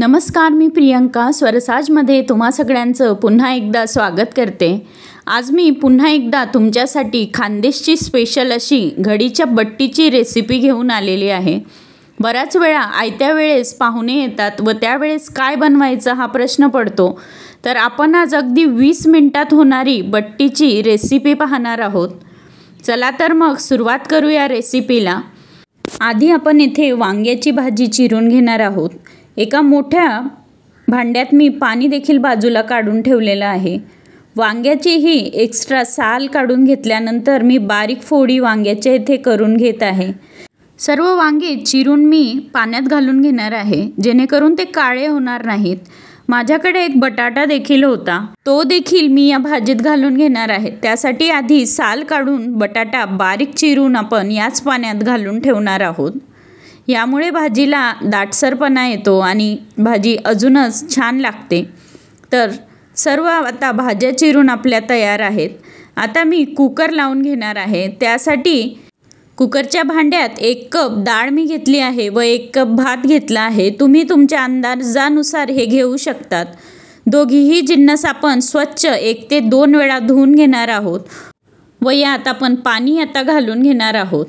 नमस्कार मी प्रियंका स्वरसाजमध्ये तुम्हा सगळ्यांचं पुन्हा एकदा स्वागत करते आज मी पुन्हा एकदा तुमच्यासाठी खानदेशची स्पेशल अशी घडीच्या बट्टीची रेसिपी घेऊन आलेली आहे बऱ्याच वेळा आयत्या वेळेस पाहुणे येतात व त्यावेळेस काय बनवायचा हा प्रश्न पडतो तर आपण आज अगदी वीस मिनटात होणारी बट्टीची रेसिपी पाहणार आहोत चला तर मग सुरुवात करूया रेसिपीला आधी आपण इथे वांग्याची भाजी चिरून घेणार आहोत एका मोठ्या भांड्यात मी पाणी देखील बाजूला काढून ठेवलेलं आहे वांग्याचीही एक्स्ट्रा साल काढून घेतल्यानंतर मी बारीक फोडी वांग्याच्या इथे करून घेत आहे सर्व वांगे चिरून मी पाण्यात घालून घेणार आहे जेणेकरून ते काळे होणार नाहीत माझ्याकडे एक बटाटा देखील होता तो देखील मी या भाजीत घालून घेणार आहे त्यासाठी आधी साल काढून बटाटा बारीक चिरून आपण याच पाण्यात घालून ठेवणार आहोत यामुळे भाजीला दाटसरपणा येतो आणि भाजी अजूनच छान लागते तर सर्व आता भाज्या चिरून आपल्या तयार आहेत आता मी कुकर लावून घेणार आहे त्यासाठी कुकरच्या भांड्यात एक कप डाळ मी घेतली आहे व एक कप भात घेतला आहे तुम्ही तुमच्या अंदाजानुसार हे घेऊ शकतात दोघीही जिन्नस आपण स्वच्छ एक ते दोन वेळा धुवून घेणार आहोत व यात आपण पाणी आता घालून घेणार आहोत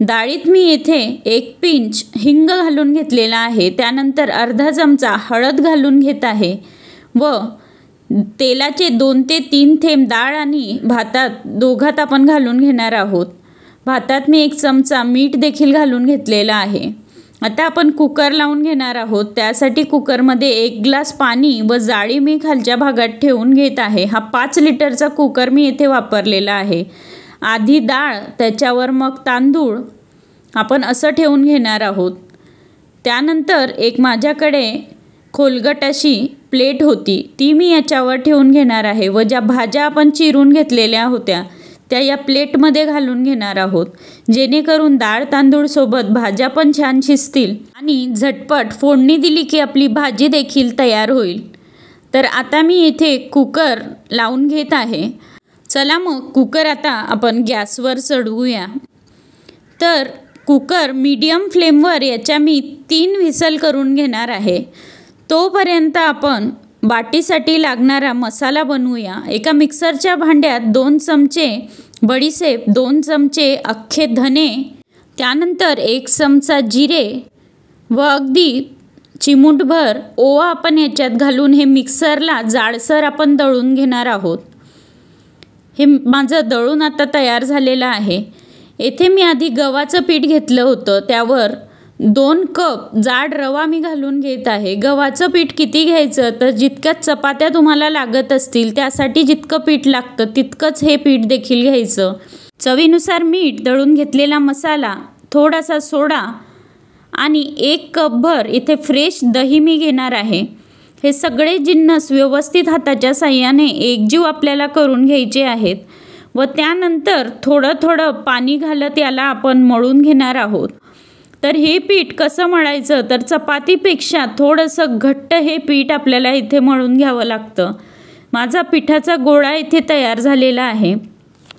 डाळीत मी येथे एक पिंच हिंग घालून घेतलेला आहे त्यानंतर अर्धा चमचा हळद घालून घेत आहे व तेलाचे दोन ते तीन थेंब डाळ आणि भातात दोघात आपण घालून घेणार आहोत भातात मी एक चमचा मीठ देखील घालून घेतलेला आहे आता आपण कुकर लावून घेणार आहोत त्यासाठी कुकरमध्ये एक ग्लास पाणी व जाळी मी खालच्या भागात ठेवून घेत आहे हा पाच लिटरचा कुकर मी येथे वापरलेला आहे आधी डाळ त्याच्यावर मग तांदूळ आपण असं ठेवून घेणार आहोत त्यानंतर एक माझ्याकडे खोलगट अशी प्लेट होती ती मी याच्यावर ठेवून घेणार आहे व ज्या भाज्या आपण चिरून घेतलेल्या होत्या त्या या प्लेटमध्ये घालून घेणार आहोत जेणेकरून डाळ तांदूळसोबत भाज्या पण छान शिजतील आणि झटपट फोडणी दिली की आपली भाजी देखील तयार होईल तर आता मी इथे कुकर लावून घेत आहे चला मग कुकर आता आपण गॅसवर चढवूया तर कुकर मीडियम फ्लेमवर याच्या मी तीन व्हिसल करून घेणार आहे तोपर्यंत आपण बाटीसाठी लागणारा मसाला बनवूया एका मिक्सरच्या भांड्यात दोन चमचे बडीसेप दोन चमचे अख्खे धने त्यानंतर एक चमचा जिरे व अगदी चिमूटभर ओवा आपण याच्यात घालून हे मिक्सरला जाडसर आपण दळून घेणार आहोत हे माझं दळून आता तयार झालेलं आहे येथे मी आधी गव्हाचं पीठ घेतलं होतं त्यावर दोन कप जाड रवा मी घालून घेत आहे गव्हाचं पीठ किती घ्यायचं तर जितक्या चपात्या तुम्हाला लागत असतील त्यासाठी जितकं पीठ लागतं तितकंच हे पीठ देखील घ्यायचं चवीनुसार मीठ दळून घेतलेला मसाला थोडासा सोडा आणि एक कपभर इथे फ्रेश दही मी घेणार आहे हे सगळे जिन्नस व्यवस्थित हाताच्या साह्याने एकजीव आपल्याला करून घ्यायचे आहेत व त्यानंतर थोडं थोडं पाणी घालत याला आपण मळून घेणार आहोत तर हे पीठ कसं मळायचं तर चपातीपेक्षा थोडंसं घट्ट हे पीठ आपल्याला इथे मळून घ्यावं लागतं माझा पिठाचा गोळा इथे तयार झालेला आहे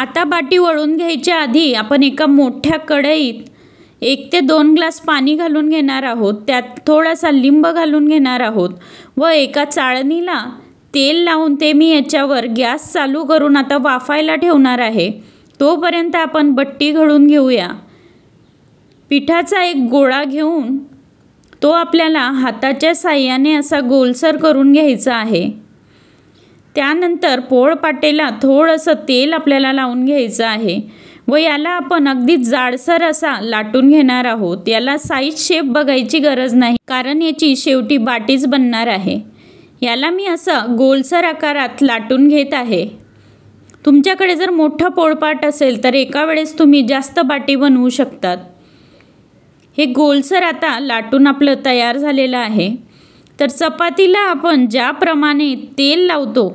आता बाटी वळून घ्यायच्या आधी आपण एका मोठ्या कढईत एक ते दोन ग्लास पाणी घालून घेणार आहोत त्यात थोडासा लिंब घालून घेणार आहोत व एका चाळणीला तेल लावून ते मी याच्यावर गॅस चालू करून आता वाफायला ठेवणार आहे तोपर्यंत आपण बट्टी घडून घेऊया पिठाचा एक गोळा घेऊन तो आपल्याला हाताच्या साह्याने असा गोलसर करून घ्यायचा आहे त्यानंतर पोळपाटेला थोडंसं तेल आपल्याला लावून घ्यायचं आहे व याला आपण अगदी जाडसर असा लाटून घेणार आहोत याला साईज शेप बघायची गरज नाही कारण याची शेवटी बाटीच बनणार आहे याला मी असं गोलसर आकारात लाटून घेत आहे तुमच्याकडे जर मोठा पोळपाट असेल तर एका वेळेस तुम्ही जास्त बाटी बनवू शकतात हे गोलसर आता लाटून आपलं तयार झालेलं आहे तर चपातीला आपण ज्याप्रमाणे तेल लावतो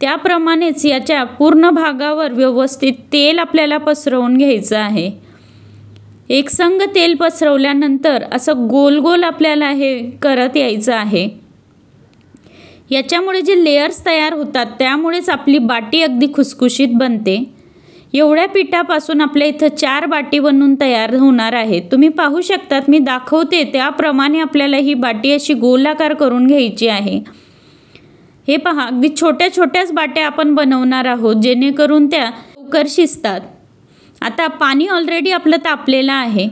त्याप्रमाणेच याच्या पूर्ण भागावर व्यवस्थित तेल आपल्याला पसरवून घ्यायचं आहे एकसंग तेल पसरवल्यानंतर असं गोल गोल आपल्याला हे करत यायचं आहे याच्यामुळे जे लेयर्स तयार होतात त्यामुळेच आपली बाटी अगदी खुसखुशीत बनते एवढ्या पिठापासून आपल्या इथं चार बाटी बनवून तयार होणार आहे तुम्ही पाहू शकतात मी दाखवते त्याप्रमाणे आपल्याला ही बाटी अशी गोलाकार करून घ्यायची आहे हे पहा अगदी छोट्या छोट्याच बाट्या आपण बनवणार आहोत जेणेकरून त्या कुकर शिजतात आता पाणी ऑलरेडी आपलं तापलेलं आहे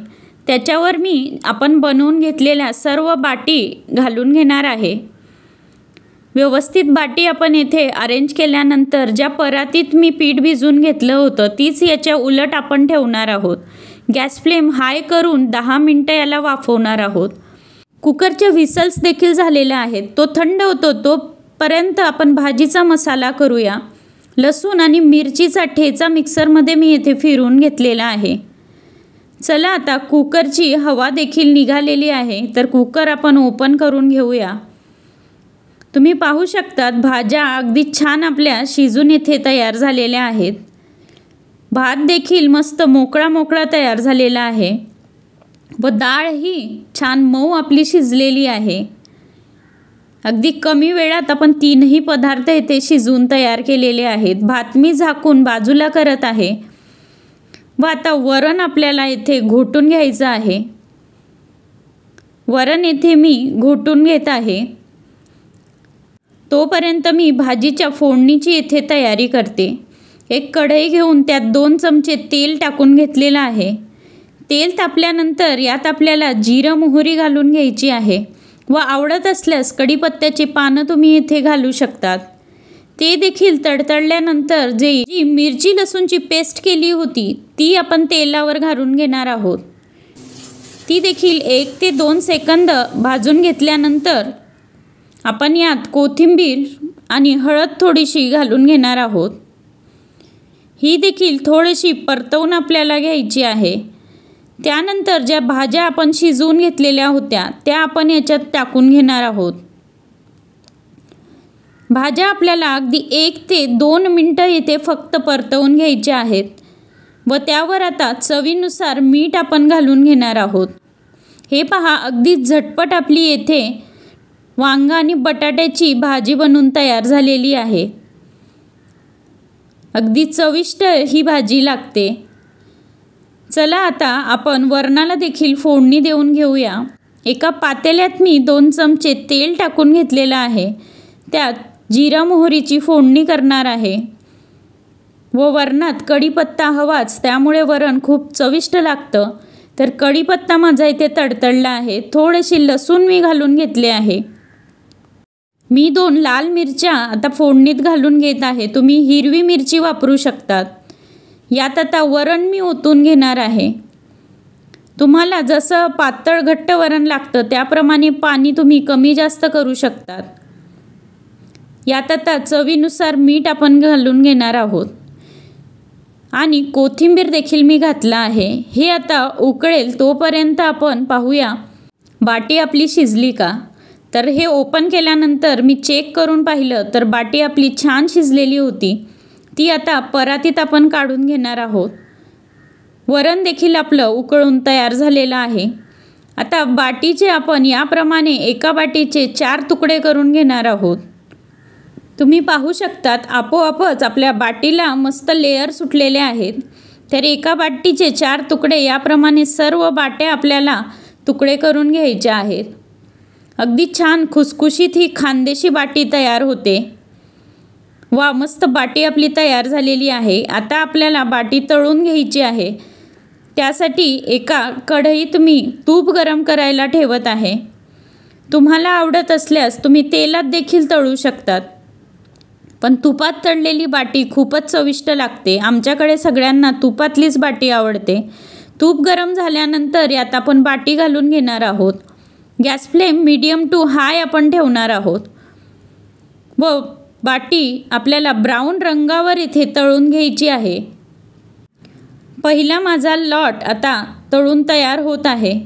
त्याच्यावर मी आपण बनवून घेतलेल्या सर्व बाटी घालून घेणार आहे व्यवस्थित बाटी आपण येथे अरेंज केल्यानंतर ज्या परातीत मी पीठ भिजून घेतलं होतं तीच याच्या उलट आपण ठेवणार आहोत गॅस फ्लेम हाय करून दहा मिनटं याला वाफवणार आहोत कुकरच्या व्हिसल्स देखील झालेल्या आहेत तो थंड होतो तो पर्यंत आपण भाजीचा मसाला करूया लसूण आणि मिरचीचा ठेचा मिक्सरमध्ये मी येथे फिरून घेतलेला आहे चला आता कुकरची हवा देखील निघालेली आहे तर कुकर आपण ओपन करून घेऊया तुम्ही पाहू शकतात भाज्या अगदी छान आपल्या शिजून येथे तयार झालेल्या आहेत भात देखील मस्त मोकळा मोकळा तयार झालेला आहे व डाळ ही छान मऊ आपली शिजलेली आहे अगदी कमी वेळात आपण तीनही पदार्थ येथे शिजवून तयार केलेले आहेत भात मी झाकून बाजूला करत आहे व आता वरण आपल्याला येथे घोटून घ्यायचं आहे वरण येथे मी घोटून घेत आहे तोपर्यंत मी भाजीच्या फोडणीची येथे तयारी करते एक कढई घेऊन त्यात दोन चमचे तेल टाकून घेतलेलं आहे तेल तापल्यानंतर यात आपल्याला जिरं मोहरी घालून घ्यायची आहे व आवडत असल्यास कढीपत्त्याची पानं तुम्ही इथे घालू शकतात ते देखील तडतडल्यानंतर जे जी मिरची लसूणची पेस्ट केली होती ती आपण तेलावर घालून घेणार आहोत ती देखील एक ते दोन सेकंद भाजून घेतल्यानंतर आपण यात कोथिंबीर आणि हळद थोडीशी घालून घेणार आहोत ही देखील थोडीशी परतवून आपल्याला घ्यायची आहे त्यानंतर ज्या भाज्या आपण शिजवून घेतलेल्या होत्या त्या आपण याच्यात टाकून घेणार आहोत भाज्या आपल्याला अगदी एक ते दोन मिनटं येथे फक्त परतवून घ्यायच्या आहेत व त्यावर आता चवीनुसार मीठ आपण घालून घेणार आहोत हे पहा अगदी झटपट आपली येथे वांगा आणि बटाट्याची भाजी बनवून तयार झालेली आहे अगदी चविष्ट ही भाजी लागते चला आता आपण वरणाला देखील फोडणी देऊन घेऊया एका पातेल्यात मी दोन चमचे तेल टाकून घेतलेलं आहे त्यात जिरा मोहरीची फोडणी करणार आहे व वरणात कढीपत्ता हवाच त्यामुळे वरण खूप चविष्ट लागतं तर कढीपत्ता माझा इथे तडतडला आहे थोडेसे लसूण मी घालून घेतले आहे मी दोन लाल मिरच्या आता फोडणीत घालून घेत आहे तुम्ही हिरवी मिरची वापरू शकतात यात आता वरण मी ओतून घेणार आहे तुम्हाला जसं पातळ घट्ट वरण लागतं त्याप्रमाणे पाणी तुम्ही कमी जास्त करू शकतात यात आता चवीनुसार मीठ आपण घालून घेणार आहोत आणि कोथिंबीर देखील मी घातला आहे हे आता उकळेल तोपर्यंत आपण पाहूया बाटी आपली शिजली का तर हे ओपन केल्यानंतर मी चेक करून पाहिलं तर बाटी आपली छान शिजलेली होती ती आता परातीत आपण काढून घेणार आहोत वरण देखील आपलं उकळून तयार झालेलं आहे आता बाटीचे आपण याप्रमाणे एका बाटीचे चार तुकडे करून घेणार आहोत तुम्ही पाहू शकतात आपोआपच आपल्या बाटीला मस्त लेअर सुटलेले आहेत तर एका बाटीचे चार तुकडे याप्रमाणे सर्व बाट्या आपल्याला तुकडे करून घ्यायच्या आहेत अगदी छान खुसखुशीत ही खानदेशी बाटी तयार होते वा मस्त बाटी आपली तयार झालेली आहे आता आपल्याला बाटी तळून घ्यायची आहे त्यासाठी एका कढईत मी तूप गरम करायला ठेवत आहे तुम्हाला आवडत असल्यास तुम्ही तेलात देखील तळू शकतात पण तुपात तळलेली बाटी खूपच चविष्ट लागते आमच्याकडे सगळ्यांना तुपातलीच बाटी आवडते तूप गरम झाल्यानंतर यात आपण बाटी घालून घेणार आहोत gas flame medium to high आपण ठेवणार आहोत व बाटी आपल्याला ब्राऊन रंगावर इथे तळून घ्यायची आहे पहिला माझा लॉट आता तळून तयार होत आहे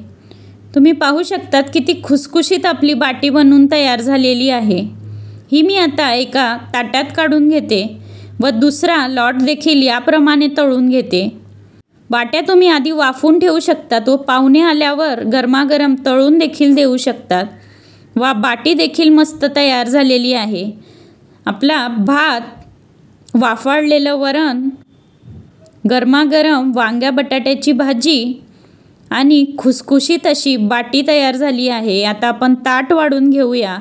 तुम्ही पाहू शकतात किती खुसखुशीत आपली बाटी बनून तयार झालेली आहे ही मी आता एका ताटात काढून घेते व दुसरा लॉट देखील याप्रमाणे तळून घेते बाट्या तुम्ही आधी वाफून ठेवू शकतात व पाहुणे आल्यावर गरमागरम तळून देखील देऊ शकतात वा बाटी देखील मस्त तयार झालेली आहे आपला भात वाफाळलेलं वरण गरमागरम वांग्या बटाट्याची भाजी आणि खुसखुशीत अशी बाटी तयार झाली आहे आता आपण ताट वाढून घेऊया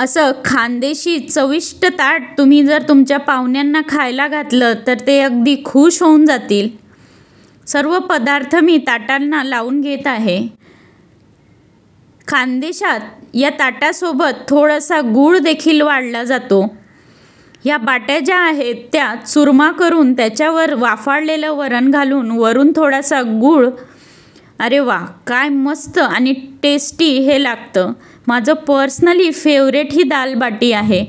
असं खानदेशी चविष्ट ताट तुम्ही जर तुमच्या पाहुण्यांना खायला घातलं तर ते अगदी खुश होऊन जातील सर्व पदार्थ मी ताटांना लावून घेत आहे खानदेशात या ताटासोबत थोडासा गूळ देखील वाढला जातो या बाट्या ज्या आहेत त्या चुरमा करून त्याच्यावर वाफाळलेलं वरण घालून वरून थोडासा गूळ अरे वा काय मस्त आणि टेस्टी हे लागतं माझं पर्सनली फेवरेट ही दाल बाटी आहे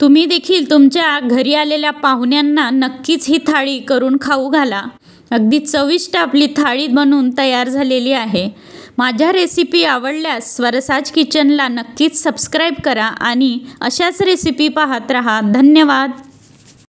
तुम्ही देखील तुमच्या घरी आलेल्या पाहुण्यांना नक्कीच ही थाळी करून खाऊ घाला अगदी चविष्ट आपली थाळी बनून तयार झालेली आहे माझ्या रेसिपी आवडल्यास स्वरसाज किचनला नक्कीच सबस्क्राईब करा आणि अशाच रेसिपी पाहत रहा धन्यवाद